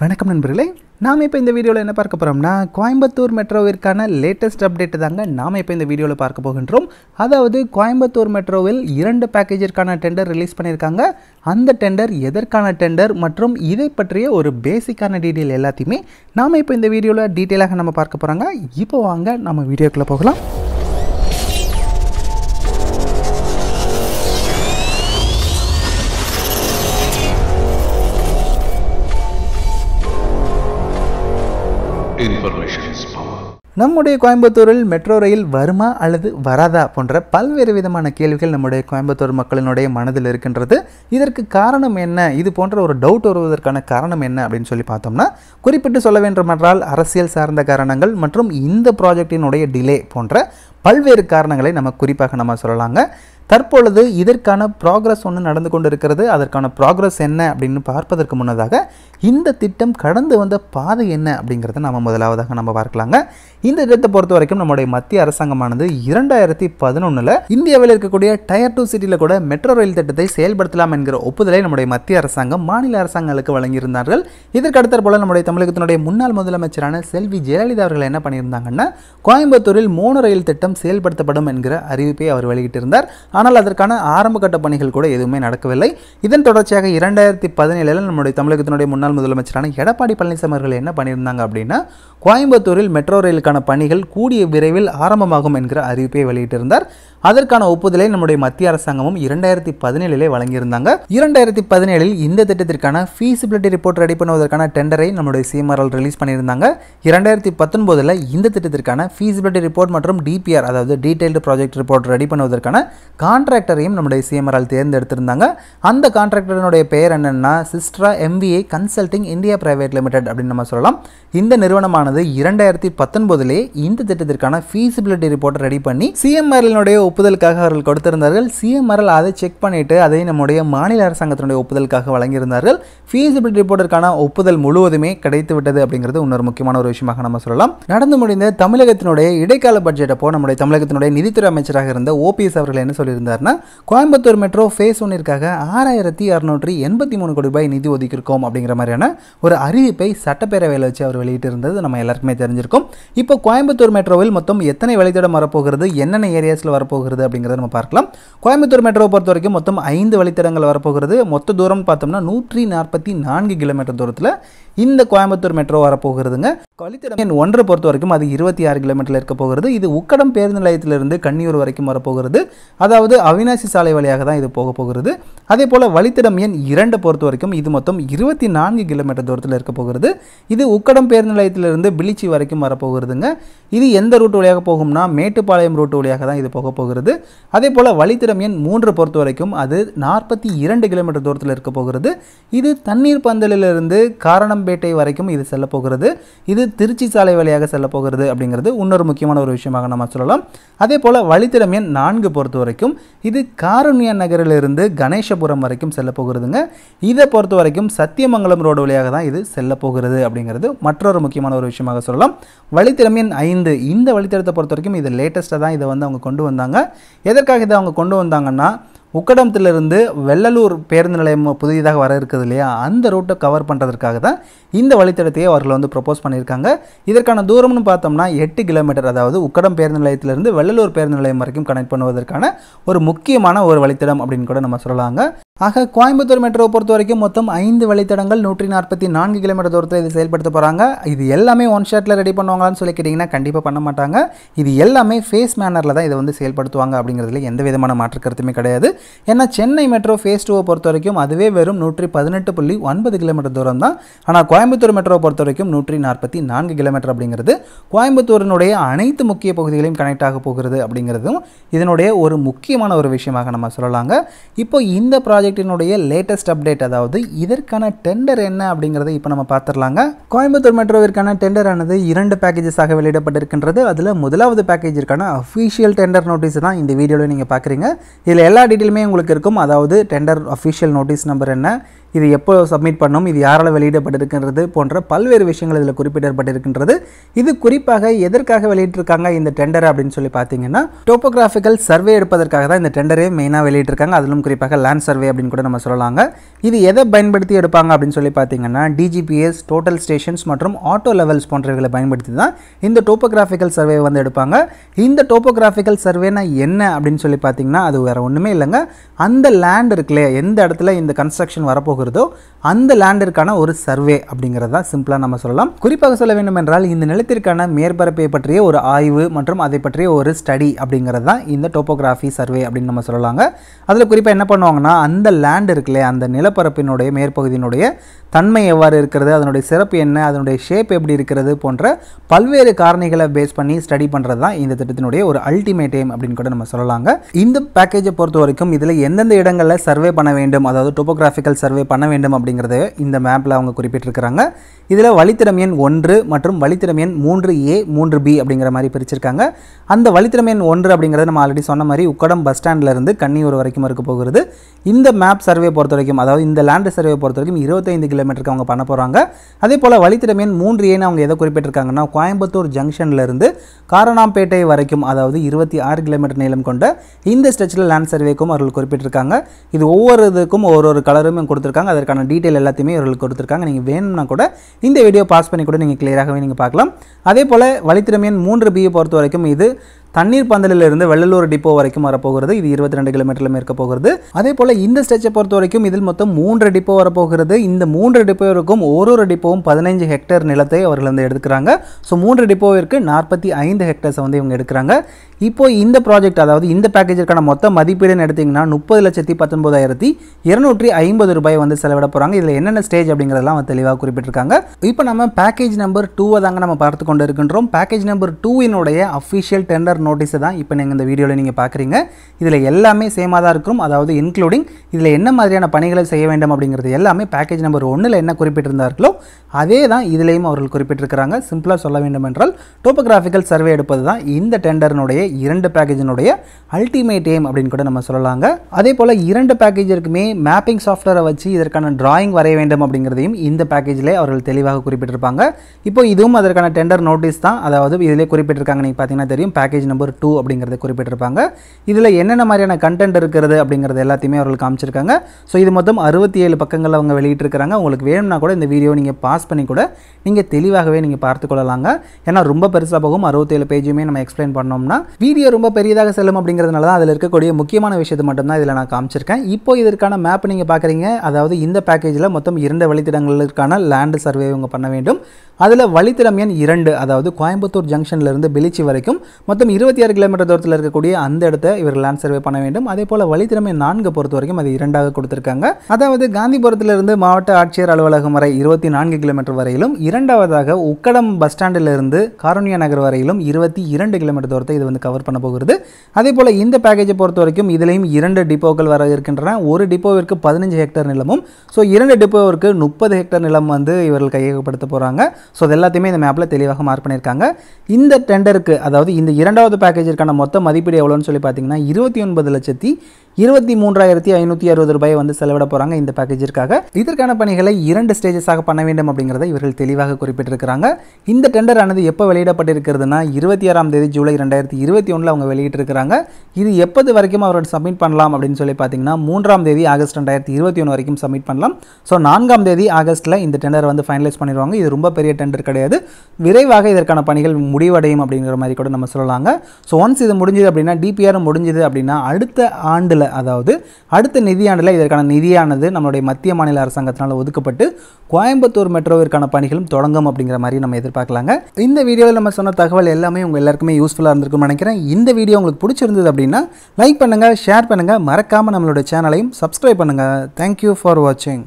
வணக்கம் நண்பர்களே நாம் இப்போ இந்த வீடியோவில் என்ன பார்க்க போகிறோம்னா கோயம்புத்தூர் மெட்ரோவிற்கான லேட்டஸ்ட் அப்டேட் தாங்க நாம் இப்போ இந்த வீடியோவில் பார்க்க போகின்றோம் அதாவது கோயம்புத்தூர் மெட்ரோவில் இரண்டு பேக்கேஜிற்கான டெண்டர் ரிலீஸ் பண்ணியிருக்காங்க அந்த டெண்டர் எதற்கான டெண்டர் மற்றும் இதை பற்றிய ஒரு பேசிக்கான டீட்டெயில் எல்லாத்தையுமே நாம் இப்போ இந்த வீடியோவில் டீட்டெயிலாக நம்ம பார்க்க போகிறாங்க இப்போ வாங்க நம்ம வீடியோக்குள்ளே போகலாம் நம்முடைய கோயம்புத்தூரில் மெட்ரோ ரயில் வருமா அல்லது வராதா போன்ற பல்வேறு விதமான கேள்விகள் நம்முடைய கோயம்புத்தூர் மக்களினுடைய மனதில் இருக்கின்றது இதற்கு காரணம் என்ன இது போன்ற ஒரு டவுட் வருவதற்கான காரணம் என்ன அப்படின்னு சொல்லி பார்த்தோம்னா குறிப்பிட்டு சொல்ல வேண்டுமென்றால் அரசியல் சார்ந்த காரணங்கள் மற்றும் இந்த ப்ராஜெக்டினுடைய டிலே போன்ற பல்வேறு காரணங்களை நம்ம குறிப்பாக நம்ம சொல்லலாங்க தற்பொழுது இதற்கான ப்ராக்ரஸ் ஒன்று நடந்து கொண்டு இருக்கிறது அதற்கான ப்ராக்ரஸ் என்ன அப்படின்னு பார்ப்பதற்கு முன்னதாக இந்த திட்டம் கடந்து வந்த பாதை என்ன அப்படிங்கிறத நம்ம முதலாவதாக நம்ம பார்க்கலாங்க இந்த திட்டத்தை பொறுத்த வரைக்கும் நம்முடைய மத்திய அரசாங்கமானது இரண்டாயிரத்தி பதினொன்னில் இந்தியாவில் இருக்கக்கூடிய டயர் டூ சிட்டியில் கூட மெட்ரோ ரயில் திட்டத்தை செயல்படுத்தலாம் என்கிற ஒப்புதலை நம்முடைய மத்திய அரசாங்கம் மாநில அரசாங்கங்களுக்கு வழங்கியிருந்தார்கள் இதற்கடுத்த போல நம்முடைய தமிழகத்தினுடைய முன்னாள் முதலமைச்சரான செல்வி ஜெயலலிதா அவர்கள் என்ன பண்ணியிருந்தாங்கன்னா கோயம்புத்தூரில் மோனோ ரயில் திட்டம் செயல்படுத்தப்படும் என்கிற அறிவிப்பை அவர் வெளியிட்டிருந்தார் ஆனால் அதற்கான ஆரம்ப கட்ட பணிகள் கூட எதுவுமே நடக்கவில்லை இதன் தொடர்ச்சியாக இரண்டாயிரத்தி பதினேழில் நம்முடைய தமிழகத்தினுடைய முன்னாள் முதலமைச்சரான எடப்பாடி பழனிசாமி அவர்கள் என்ன பண்ணியிருந்தாங்க அப்படின்னா கோயம்புத்தூரில் மெட்ரோ ரயிலுக்கான பணிகள் கூடிய விரைவில் ஆரம்பமாகும் என்கிற அறிவிப்பை வெளியிட்டிருந்தார் அதற்கான ஒப்புதலை நம்முடைய மத்திய அரசாங்கமும் இரண்டாயிரத்தி பதினேழிலே வழங்கியிருந்தாங்க இரண்டாயிரத்தி பதினேழில் இந்த திட்டத்திற்கான ஃபீசிபிலிட்டி ரிப்போர்ட் ரெடி பண்ணுவதற்கான டெண்டரை நம்முடைய சிஎம்ஆர்எல் ரிலீஸ் பண்ணியிருந்தாங்க இரண்டாயிரத்தி பத்தொன்பதில் இந்த திட்டத்திற்கான ஃபீசிபிலிட்டி ரிப்போர்ட் மற்றும் டிபிஆர் அதாவது டீடைல்டு ப்ராஜெக்ட் ரிப்போர்ட் ரெடி பண்ணுவதற்கான கான்ட்ராக்டரையும் நம்முடைய சிஎம்ஆர்எல் தேர்ந்தெடுத்திருந்தாங்க அந்த கான்ட்ராக்டரினுடைய பெயர் என்னென்னா Systra MVA consulting India private limited அப்படின்னு நம்ம சொல்லலாம் இந்த நிறுவனமானது இரண்டாயிரத்தி பத்தொன்பதிலே இந்த திட்டத்திற்கான ஃபீசிபிலிட்டி ரிப்போர்ட்டை ரெடி பண்ணி சிஎம்ஆர்எல்னுடைய ஒப்புதலுக்காக அவர்கள் கொடுத்திருந்தார்கள் சிஎம் அவர்கள் அதை செக் பண்ணிவிட்டு அதை நம்முடைய மாநில அரசாங்கத்தினுடைய ஒப்புதலுக்காக வழங்கியிருந்தார்கள் ஃபீஸிபிலிட்டி ரிப்போர்ட்டிற்கான ஒப்புதல் முழுவதுமே கிடைத்து விட்டது அப்படிங்கிறது இன்னொரு முக்கியமான ஒரு விஷயமாக நம்ம சொல்லலாம் நடந்து முடிந்த தமிழகத்தினுடைய இடைக்கால பட்ஜெட் அப்போ நம்முடைய தமிழகத்தினுடைய நிதித்துறை அமைச்சராக இருந்த ஓபிஎஸ் அவர்கள் என்ன சொல்லியிருந்தார்னா கோயம்புத்தூர் மெட்ரோ ஃபேஸ் ஒன்றிற்காக ஆறாயிரத்தி அறுநூற்றி எண்பத்தி மூணு கோடி ரூபாய் நிதி ஒதுக்கியிருக்கோம் அப்படிங்கிற மாதிரியான ஒரு அறிவிப்பை சட்டப்பேரவையில் வச்சு அவர் வெளியிட்டிருந்தது நம்ம எல்லாருக்குமே தெரிஞ்சிருக்கும் இப்போ கோயம்புத்தூர் மெட்ரோவில் மொத்தம் எத்தனை வழித்தடம் வரப்போகிறது என்னென்ன ஏரியாஸில் வரப்போகிறது வரப்போகிறது அப்படிங்கிறத நம்ம பார்க்கலாம் கோயம்புத்தூர் மெட்ரோ பொறுத்த வரைக்கும் மொத்தம் ஐந்து வழித்தடங்கள் வரப்போகிறது மொத்த தூரம் பார்த்தோம்னா நூற்றி நாற்பத்தி நான்கு கிலோமீட்டர் தூரத்தில் இந்த கோயம்புத்தூர் மெட்ரோ வரப்போகிறதுங்க கழித்திடம் எண் ஒன்றை பொறுத்த வரைக்கும் அது இருபத்தி ஆறு கிலோமீட்டரில் இருக்க போகிறது இது உக்கடம் பேருந்து நிலையத்திலிருந்து கண்ணியூர் வரைக்கும் வரப்போகிறது அதாவது அவினாசி சாலை வழியாக தான் இது போக போகிறது அதே போல் வழித்திடம் எண் இரண்டை பொறுத்த வரைக்கும் இது மொத்தம் இருபத்தி நான்கு கிலோமீட்டர் தூரத்தில் இருக்க போகிறது இது உக்கடம் பேருந்து நிலையத்திலிருந்து பிளிச்சி வரைக்கும் வரப்போகிறதுங்க இது எந்த ரூட் வழியாக போகும்னா மேட்டுப்பாளையம் ரூட் வழியாக தான் இது போக போகிறது அதே போல் வழித்திடம் எண் மூன்று பொறுத்த வரைக்கும் அது நாற்பத்தி இரண்டு கிலோமீட்டர் தூரத்தில் இருக்க போகிறது இது தண்ணீர் பந்தலிலிருந்து காரணம் தேனாம்பேட்டை வரைக்கும் இது செல்ல போகிறது இது திருச்சி சாலை வழியாக செல்ல போகிறது அப்படிங்கிறது இன்னொரு முக்கியமான ஒரு விஷயமாக நம்ம சொல்லலாம் அதே போல் வழித்திறம் எண் நான்கு பொறுத்த வரைக்கும் இது காரண்யா நகரிலிருந்து கணேசபுரம் வரைக்கும் செல்ல போகிறதுங்க இதை பொறுத்த வரைக்கும் சத்தியமங்கலம் ரோடு வழியாக தான் இது செல்ல போகிறது அப்படிங்கிறது மற்றொரு முக்கியமான ஒரு விஷயமாக சொல்லலாம் வழித்திறம் எண் ஐந்து இந்த வழித்தடத்தை பொறுத்த வரைக்கும் இது லேட்டஸ்ட்டாக தான் இதை வந்து அவங்க கொண்டு வந்தாங்க எதற்காக இதை அவங்க கொண்டு வந்தாங்கன்னா உக்கடம்த்திலிருந்து வெள்ளலூர் பேருந்து நிலையம் புதிதாக வர இருக்குது இல்லையா அந்த ரூட்டை கவர் பண்ணுறதுக்காக தான் இந்த வழித்தடத்தையே அவர்கள் வந்து ப்ரொப்போஸ் பண்ணியிருக்காங்க இதற்கான தூரம்னு பார்த்தோம்னா எட்டு கிலோமீட்டர் அதாவது உக்கடம் பேருந்து நிலையத்திலிருந்து வெள்ளலூர் பேருந்து நிலையம் வரைக்கும் கனெக்ட் பண்ணுவதற்கான ஒரு முக்கியமான ஒரு வழித்தடம் அப்படின்னு கூட நம்ம சொல்லலாங்க ஆக கோயம்புத்தூர் மெட்ரோ பொறுத்த வரைக்கும் மொத்தம் ஐந்து வழித்தடங்கள் நூற்றி நாற்பத்தி நான்கு கிலோமீட்டர் தூரத்தில் இது செயல்படுத்த போகிறாங்க இது எல்லாமே ஒன் ஷாட்டில் ரெடி பண்ணுவாங்களான்னு சொல்லி கேட்டிங்கன்னா கண்டிப்பாக பண்ண மாட்டாங்க இது எல்லாமே ஃபேஸ் மேனரில் தான் இதை வந்து செயல்படுத்துவாங்க அப்படிங்கிறதுல எந்த விதமான மாற்று கருத்துமே கிடையாது ஏன்னா சென்னை மெட்ரோ ஃபேஸ் டூவை பொறுத்த வரைக்கும் அதுவே வெறும் நூற்றி பதினெட்டு புள்ளி ஒன்பது கிலோமீட்டர் தூரம் தான் ஆனால் கோயம்புத்தூர் மெட்ரோ பொறுத்த வரைக்கும் நூற்றி நாற்பத்தி நான்கு கிலோமீட்டர் அப்படிங்கிறது கோயம்புத்தூரினுடைய அனைத்து முக்கிய பகுதிகளையும் கனெக்ட் ஆக போகிறது அப்படிங்கிறதும் இதனுடைய ஒரு முக்கியமான ஒரு விஷயமாக நம்ம சொல்லலாங்க இப்போ இந்த ப்ராஜெக்ட் ப்ராஜெக்டினுடைய லேட்டஸ்ட் அப்டேட் அதாவது இதற்கான டெண்டர் என்ன அப்படிங்கிறத இப்போ நம்ம பார்த்துடலாங்க கோயம்புத்தூர் மெட்ரோவிற்கான டெண்டர் ஆனது இரண்டு பேக்கேஜஸாக வெளியிடப்பட்டிருக்கின்றது அதில் முதலாவது பேக்கேஜிற்கான அஃபீஷியல் டெண்டர் நோட்டீஸ் தான் இந்த வீடியோவில் நீங்கள் பார்க்குறீங்க இதில் எல்லா டீட்டெயிலுமே உங்களுக்கு இருக்கும் அதாவது டெண்டர் அஃபீஷியல் நோட்டீஸ் நம்பர் என்ன இது எப்போ சப்மிட் பண்ணோம் இது யாரால் வெளியிடப்பட்டிருக்கின்றது போன்ற பல்வேறு விஷயங்கள் இதில் குறிப்பிடப்பட்டிருக்கின்றது இது குறிப்பாக எதற்காக வெளியிட்டிருக்காங்க இந்த டெண்டர் அப்படின்னு சொல்லி பார்த்தீங்கன்னா டோப்போகிராஃபிக்கல் சர்வே எடுப்பதற்காக தான் இந்த டெண்டரே மெயினாக வெளியிட்டிருக்காங்க அதிலும் குறிப்பாக லேண்ட் சர்வே அப்படின்னு கூட நம்ம சொல்லலாங்க இது எதை பயன்படுத்தி எடுப்பாங்க அப்படின்னு சொல்லி பார்த்தீங்கன்னா டிஜிபிஎஸ் டோட்டல் ஸ்டேஷன்ஸ் மற்றும் ஆட்டோ லெவல்ஸ் போன்றவைகளை பயன்படுத்தி தான் இந்த டோப்போகிராஃபிக்கல் சர்வே வந்து எடுப்பாங்க இந்த டோப்போகிராஃபிக்கல் சர்வேனா என்ன அப்படின்னு சொல்லி பார்த்தீங்கன்னா அது வேறு ஒன்றுமே இல்லைங்க அந்த லேண்ட் இருக்குல்லையே எந்த இடத்துல இந்த கன்ஸ்ட்ரக்ஷன் வரப்போகுது போகிறதோ அந்த லேண்டிற்கான ஒரு சர்வே அப்படிங்கிறது தான் சிம்பிளாக நம்ம சொல்லலாம் குறிப்பாக சொல்ல வேண்டும் என்றால் இந்த நிலத்திற்கான மேற்பரப்பை பற்றிய ஒரு ஆய்வு மற்றும் அதை பற்றிய ஒரு ஸ்டடி அப்படிங்கிறது தான் இந்த டோப்போகிராஃபி சர்வே அப்படின்னு நம்ம சொல்லலாங்க அதில் குறிப்பாக என்ன பண்ணுவாங்கன்னா அந்த லேண்ட் இருக்குல்ல அந்த நிலப்பரப்பினுடைய மேற்பகுதியினுடைய தன்மை எவ்வாறு இருக்கிறது அதனுடைய சிறப்பு என்ன அதனுடைய ஷேப் எப்படி இருக்கிறது போன்ற பல்வேறு காரணிகளை பேஸ் பண்ணி ஸ்டடி பண்ணுறது தான் இந்த திட்டத்தினுடைய ஒரு அல்டிமேட் எய்ம் அப்படின்னு கூட நம்ம சொல்லலாங்க இந்த பேக்கேஜை பொறுத்த வரைக்கும் இதில் எந்தெந்த இடங்களில் சர்வே பண்ண வேண்டும் அதாவது டோப்போகிராஃபிக்கல் சர்வே பண்ண வேண்டும் அப்படிங்கிறத இந்த மேப்பில் அவங்க குறிப்பிட்டிருக்கிறாங்க இதில் வழித்திறம் எண் ஒன்று மற்றும் வழித்திறம் எண் மூன்று ஏ மூன்று பி அப்படிங்கிற மாதிரி பிரிச்சிருக்காங்க அந்த வழித்திறம் எண் ஒன்று அப்படிங்கிறத நம்ம ஆல்ரெடி சொன்ன மாதிரி உக்கடம் பஸ் ஸ்டாண்ட்லேருந்து கன்னியூர் வரைக்கும் இருக்க போகிறது இந்த மேப் சர்வே பொறுத்த வரைக்கும் அதாவது இந்த லேண்ட் சர்வே பொறுத்த வரைக்கும் இருபத்தைந்து கிலோமீட்டருக்கு அவங்க பண்ண போகிறாங்க அதே போல் வழித்திறம் எண் மூன்று ஏன்னு அவங்க எதை குறிப்பிட்டிருக்காங்கன்னா கோயம்புத்தூர் ஜங்ஷன்லேருந்து காரணாம்பேட்டை வரைக்கும் அதாவது இருபத்தி ஆறு கிலோமீட்டர் நீளம் கொண்ட இந்த ஸ்ட்ரெச்சில் லேண்ட் சர்வேக்கும் அவர்கள் குறிப்பிட்டிருக்காங்க இது ஒவ்வொரு இதுக்கும் ஒரு ஒரு கலருமே கொடுத்துருக்காங்க கொடுத்துருக்காங்க அதற்கான டீட்டெயில் எல்லாத்தையுமே இவர்களுக்கு கொடுத்துருக்காங்க நீங்கள் வேணும்னா கூட இந்த வீடியோ பாஸ் பண்ணி கூட நீங்கள் கிளியராகவே நீங்கள் பார்க்கலாம் அதே போல் வழித்திறமையின் மூன்று பியை பொறுத்த வரைக்கும் இது தண்ணீர் பந்தலிலிருந்து வெள்ளலூர் டிப்போ வரைக்கும் வரப்போகிறது இது இருபத்தி ரெண்டு கிலோமீட்டரில் இருக்க போகிறது அதே போல் இந்த ஸ்டெச்சை பொறுத்த வரைக்கும் இதில் மொத்தம் மூன்று டிப்போ வரப்போகிறது இந்த மூன்று டிப்போவிற்கும் ஒரு ஒரு டிப்போவும் பதினைஞ்சு ஹெக்டேர் நிலத்தை அவர்கள் வந்து எடுக்கிறாங்க ஸோ மூன்று டிப்போவிற்கு நாற்பத்தி ஐந்து ஹெக்டேர்ஸை வந்து இவங்க எடுக்கிறாங்க இப்போ இந்த ப்ராஜெக்ட் அதாவது இந்த பேக்கேஜிற்கான மொத்த மதிப்பீடுன்னு எடுத்தீங்கன்னா முப்பது லட்சத்தி பத்தொன்பதாயிரத்தி இருநூற்றி ஐம்பது ரூபாய் வந்து செலவிட போகிறாங்க இதில் என்னென்ன ஸ்டேஜ் அப்படிங்கிறதெல்லாம் தெளிவாக குறிப்பிட்டிருக்காங்க இப்போ நம்ம பேக்கேஜ் நம்பர் டூவை தாங்க நம்ம பார்த்து கொண்டு இருக்கின்றோம் பேக்கேஜ் நம்பர் டூவினுடைய அஃபிஷியல் டெண்டர் நோட்டீஸை தான் இப்போ நீங்கள் இந்த வீடியோவில் நீங்கள் பார்க்குறீங்க இதில் எல்லாமே சேமாக தான் இருக்கும் அதாவது இன்க்ளூடிங் இதில் என்ன மாதிரியான பணிகளை செய்ய வேண்டும் அப்படிங்கிறது எல்லாமே பேக்கேஜ் நம்பர் ஒன்றில் என்ன குறிப்பிட்டிருந்தார்களோ அதே தான் இதுலேயும் அவர்கள் குறிப்பிட்டிருக்கிறாங்க சிம்பிளாக சொல்ல வேண்டும் என்றால் டோப்போகிராஃபிக்கல் சர்வே எடுப்பது தான் இந்த டெண்டர்னுடைய இரண்டு பேக்கேஜினுடைய அல்டிமேட் எய்ம் அப்படின்னு கூட நம்ம சொல்லலாங்க அதே போல் இரண்டு பேக்கேஜிற்குமே மேப்பிங் சாஃப்ட்வேரை வச்சு இதற்கான டிராயிங் வரைய வேண்டும் அப்படிங்கிறதையும் இந்த பேக்கேஜில் அவர்கள் தெளிவாக குறிப்பிட்டிருப்பாங்க இப்போ இதுவும் அதற்கான டெண்டர் நோட்டீஸ் தான் அதாவது இதிலே குறிப்பிட்டிருக்காங்க நீங்கள் பார்த்தீங்கன்னா தெரியும் பேக்கேஜ் நம்பர் டூ அப்படிங்கிறத குறிப்பிட்டிருப்பாங்க இதில் என்னென்ன மாதிரியான கண்டென்ட் இருக்கிறது அப்படிங்கிறது எல்லாத்தையுமே அவர்கள் காமிச்சிருக்காங்க ஸோ இது மொத்தம் அறுபத்தி ஏழு பக்கங்கள் அவங்க வெளியிட்டிருக்கிறாங்க உங்களுக்கு வேணும்னா கூட இந்த வீடியோ நீங்கள் பாஸ் பண்ணி கூட நீங்கள் தெளிவாகவே நீங்கள் பார்த்துக்கொள்ளலாங்க ஏன்னா ரொம்ப பெருசாக போகும் அறுபத்தேழு பேஜுமே நம்ம எக்ஸ்பிளைன் பண்ணோம்னா வீடியோ ரொம்ப பெரியதாக செல்லும் அப்படிங்கிறதுனால தான் அதில் இருக்கக்கூடிய முக்கியமான விஷயத்தை மட்டும்தான் இதில் நான் காமிச்சிருக்கேன் இப்போ இதற்கான மேப் நீங்கள் பார்க்குறீங்க அதாவது இந்த பேக்கேஜில் மொத்தம் இரண்டு வழித்திடங்களுக்கான லேண்டு சர்வே இவங்க பண்ண வேண்டும் அதில் வழித்தடம் எண் இரண்டு அதாவது கோயம்புத்தூர் ஜங்ஷன்லேருந்து பிலிச்சி வரைக்கும் மொத்தம் இருபத்தி ஆறு கிலோமீட்டர் தூரத்தில் இருக்கக்கூடிய அந்த இடத்த இவர் லேண்ட் சர்வே பண்ண வேண்டும் அதே போல் எண் நான்கு பொறுத்த வரைக்கும் அது இரண்டாக கொடுத்துருக்காங்க அதாவது காந்திபுரத்திலிருந்து மாவட்ட ஆட்சியர் அலுவலகம் வரை இருபத்தி நான்கு கிலோமீட்டர் வரையிலும் இரண்டாவதாக உக்கடம் பஸ் ஸ்டாண்டிலிருந்து காரோனியா நகர் வரையிலும் இருபத்தி இரண்டு கிலோமீட்டர் தூரத்தை இது வந்து கவர் பண்ண போகிறது அதே போல் இந்த பேக்கேஜை பொறுத்த வரைக்கும் இதுலேயும் இரண்டு டிப்போக்கள் வர இருக்கின்றன ஒரு டிப்போவிற்கு பதினஞ்சு ஹெக்டர் நிலமும் ஸோ இரண்டு டிப்போவிற்கு முப்பது ஹெக்டர் நிலம் வந்து இவர்கள் கையகப்படுத்த போகிறாங்க ஸோ அது எல்லாத்தையுமே இந்த மேப்பில் தெளிவாக மார்க் பண்ணியிருக்காங்க இந்த டெண்டருக்கு அதாவது இந்த இரண்டாவது பேக்கேஜிற்கான மொத்த மதிப்பீடு எவ்வளோன்னு சொல்லி பார்த்தீங்கன்னா இருபத்தி ஒன்பது லட்சத்தி இருபத்தி மூன்றாயிரத்தி ஐநூற்றி அறுபது ரூபாயை வந்து செலவிட போகிறாங்க இந்த பேக்கேஜிற்காக இதற்கான பணிகளை இரண்டு ஸ்டேஜஸாக பண்ண வேண்டும் அப்படிங்கிறத இவர்கள் தெளிவாக குறிப்பிட்டிருக்கிறாங்க இந்த டெண்டர் ஆனது எப்போ வெளியிடப்பட்டிருக்கிறதுனா இருபத்தி ஆறாம் தேதி ஜூலை ரெண்டாயிரத்தி இருபத்தி ஒன்றில் அவங்க வெளியிட்டிருக்கிறாங்க இது எப்போது வரைக்கும் அவர்கள் சப்மிட் பண்ணலாம் அப்படின்னு சொல்லி பார்த்தீங்கன்னா மூன்றாம் தேதி ஆகஸ்ட் ரெண்டாயிரத்தி இருபத்தி ஒன்று வரைக்கும் சப்மிட் பண்ணலாம் ஸோ நான்காம் தேதி ஆகஸ்ட்டில் இந்த டெண்டர் வந்து ஃபைனலைஸ் பண்ணிடுவாங்க இது ரொம்ப பெரிய டெண்டர் கிடையாது விரைவாக இதற்கான பணிகள் முடிவடையும் அப்படிங்கிற மாதிரி கூட நம்ம சொல்லலாங்க ஸோ ஒன்ஸ் இது முடிஞ்சது அப்படின்னா டிபிஆர் முடிஞ்சது அப்படின்னா அடுத்த ஆண்டில் அதாவது அடுத்த நிதியாண்டில் இதற்கான நிதியானது நம்மளுடைய மத்திய மாநில அரசாங்கத்தினால் ஒதுக்கப்பட்டு கோயம்புத்தூர் மெட்ரோவிற்கான பணிகளும் தொடங்கும் அப்படிங்கிற மாதிரி நம்ம எதிர்பார்க்கலாங்க இந்த வீடியோவில் நம்ம சொன்ன தகவல் எல்லாமே உங்கள் எல்லாருக்குமே யூஸ்ஃபுல்லாக இருந்திருக்கும்னு நினைக்கிறேன் இந்த வீடியோ உங்களுக்கு பிடிச்சிருந்தது அப்படின்னா லைக் பண்ணுங்கள் ஷேர் பண்ணுங்கள் மறக்காமல் நம்மளோட சேனலையும் சப்ஸ்கிரைப் பண்ணுங்கள் தேங்க்யூ ஃபார் வாட்சிங்